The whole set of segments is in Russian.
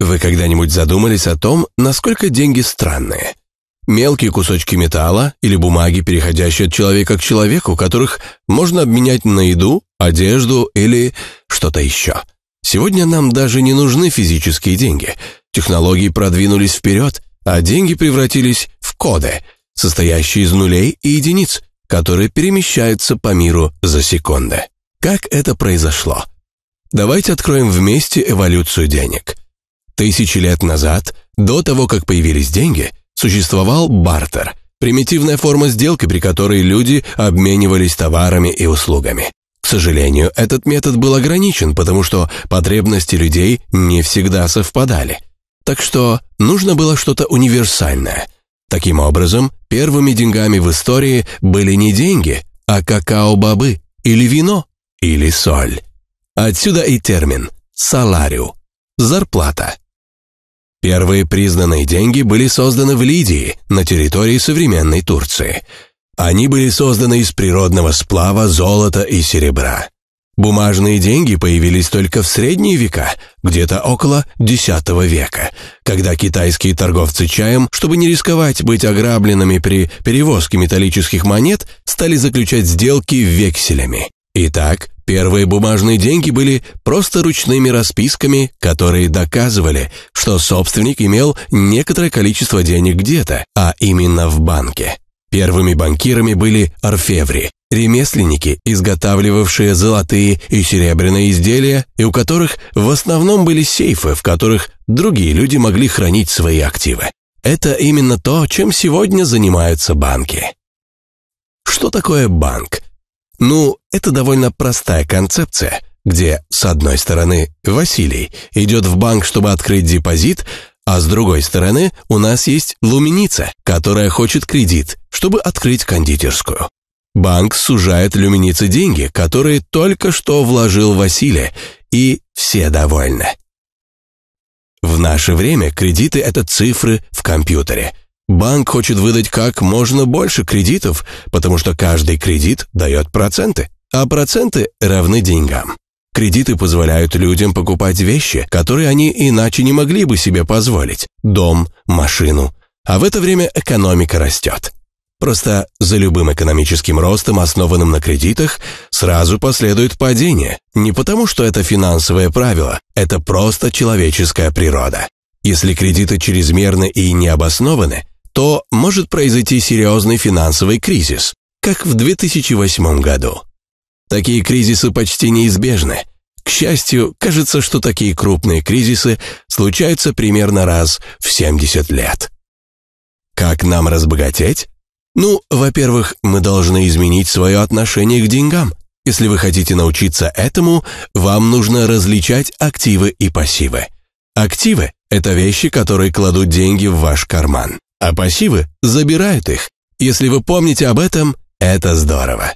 Вы когда-нибудь задумались о том, насколько деньги странные? Мелкие кусочки металла или бумаги, переходящие от человека к человеку, которых можно обменять на еду, одежду или что-то еще. Сегодня нам даже не нужны физические деньги. Технологии продвинулись вперед, а деньги превратились в коды, состоящие из нулей и единиц, которые перемещаются по миру за секунды. Как это произошло? Давайте откроем вместе эволюцию денег – Тысячи лет назад, до того, как появились деньги, существовал бартер – примитивная форма сделки, при которой люди обменивались товарами и услугами. К сожалению, этот метод был ограничен, потому что потребности людей не всегда совпадали. Так что нужно было что-то универсальное. Таким образом, первыми деньгами в истории были не деньги, а какао-бобы или вино, или соль. Отсюда и термин «саларио» – зарплата. Первые признанные деньги были созданы в Лидии, на территории современной Турции. Они были созданы из природного сплава золота и серебра. Бумажные деньги появились только в средние века, где-то около X века, когда китайские торговцы чаем, чтобы не рисковать быть ограбленными при перевозке металлических монет, стали заключать сделки векселями. Итак, Первые бумажные деньги были просто ручными расписками, которые доказывали, что собственник имел некоторое количество денег где-то, а именно в банке. Первыми банкирами были орфеври, ремесленники, изготавливавшие золотые и серебряные изделия, и у которых в основном были сейфы, в которых другие люди могли хранить свои активы. Это именно то, чем сегодня занимаются банки. Что такое банк? Ну, это довольно простая концепция, где, с одной стороны, Василий идет в банк, чтобы открыть депозит, а с другой стороны, у нас есть луменица, которая хочет кредит, чтобы открыть кондитерскую. Банк сужает люминице деньги, которые только что вложил Василий, и все довольны. В наше время кредиты – это цифры в компьютере – Банк хочет выдать как можно больше кредитов, потому что каждый кредит дает проценты, а проценты равны деньгам. Кредиты позволяют людям покупать вещи, которые они иначе не могли бы себе позволить – дом, машину. А в это время экономика растет. Просто за любым экономическим ростом, основанным на кредитах, сразу последует падение. Не потому, что это финансовое правило, это просто человеческая природа. Если кредиты чрезмерны и необоснованы, то может произойти серьезный финансовый кризис, как в 2008 году. Такие кризисы почти неизбежны. К счастью, кажется, что такие крупные кризисы случаются примерно раз в 70 лет. Как нам разбогатеть? Ну, во-первых, мы должны изменить свое отношение к деньгам. Если вы хотите научиться этому, вам нужно различать активы и пассивы. Активы – это вещи, которые кладут деньги в ваш карман а пассивы забирают их. Если вы помните об этом, это здорово.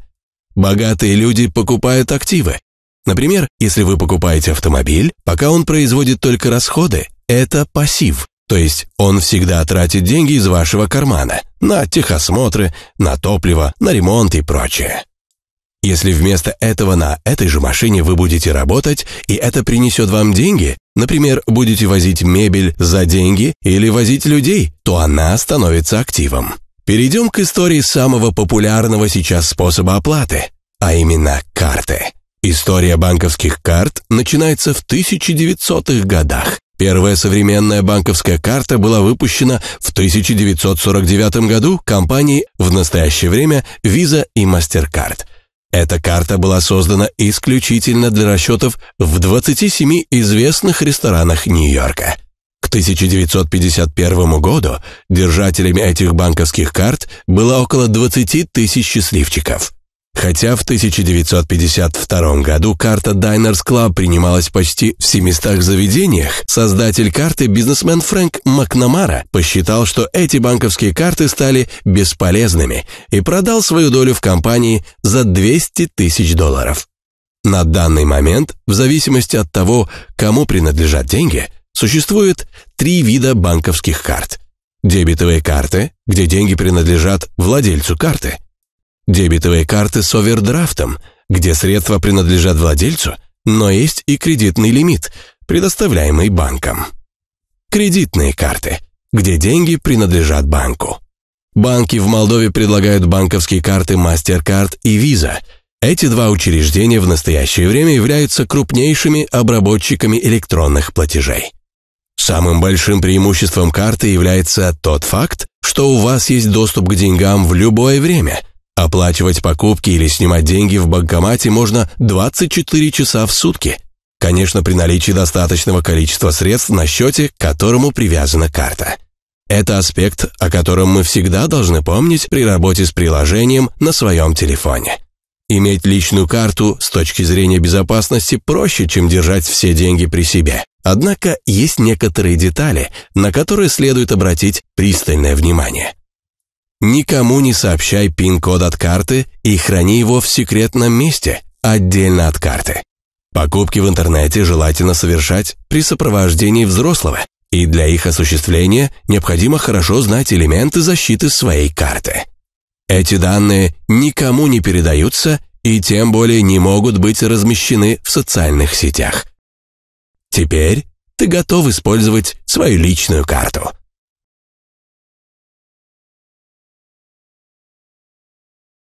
Богатые люди покупают активы. Например, если вы покупаете автомобиль, пока он производит только расходы, это пассив. То есть он всегда тратит деньги из вашего кармана на техосмотры, на топливо, на ремонт и прочее. Если вместо этого на этой же машине вы будете работать, и это принесет вам деньги, например, будете возить мебель за деньги или возить людей, то она становится активом. Перейдем к истории самого популярного сейчас способа оплаты, а именно карты. История банковских карт начинается в 1900-х годах. Первая современная банковская карта была выпущена в 1949 году компанией в настоящее время Visa и MasterCard – эта карта была создана исключительно для расчетов в 27 известных ресторанах Нью-Йорка. К 1951 году держателями этих банковских карт было около 20 тысяч счастливчиков. Хотя в 1952 году карта Diners Club принималась почти в 700 заведениях, создатель карты бизнесмен Фрэнк Макнамара посчитал, что эти банковские карты стали бесполезными и продал свою долю в компании за 200 тысяч долларов. На данный момент, в зависимости от того, кому принадлежат деньги, существует три вида банковских карт. Дебетовые карты, где деньги принадлежат владельцу карты – Дебетовые карты с овердрафтом, где средства принадлежат владельцу, но есть и кредитный лимит, предоставляемый банком. Кредитные карты, где деньги принадлежат банку. Банки в Молдове предлагают банковские карты MasterCard и Visa. Эти два учреждения в настоящее время являются крупнейшими обработчиками электронных платежей. Самым большим преимуществом карты является тот факт, что у вас есть доступ к деньгам в любое время – Оплачивать покупки или снимать деньги в банкомате можно 24 часа в сутки. Конечно, при наличии достаточного количества средств на счете, к которому привязана карта. Это аспект, о котором мы всегда должны помнить при работе с приложением на своем телефоне. Иметь личную карту с точки зрения безопасности проще, чем держать все деньги при себе. Однако есть некоторые детали, на которые следует обратить пристальное внимание – Никому не сообщай пин-код от карты и храни его в секретном месте, отдельно от карты. Покупки в интернете желательно совершать при сопровождении взрослого, и для их осуществления необходимо хорошо знать элементы защиты своей карты. Эти данные никому не передаются и тем более не могут быть размещены в социальных сетях. Теперь ты готов использовать свою личную карту –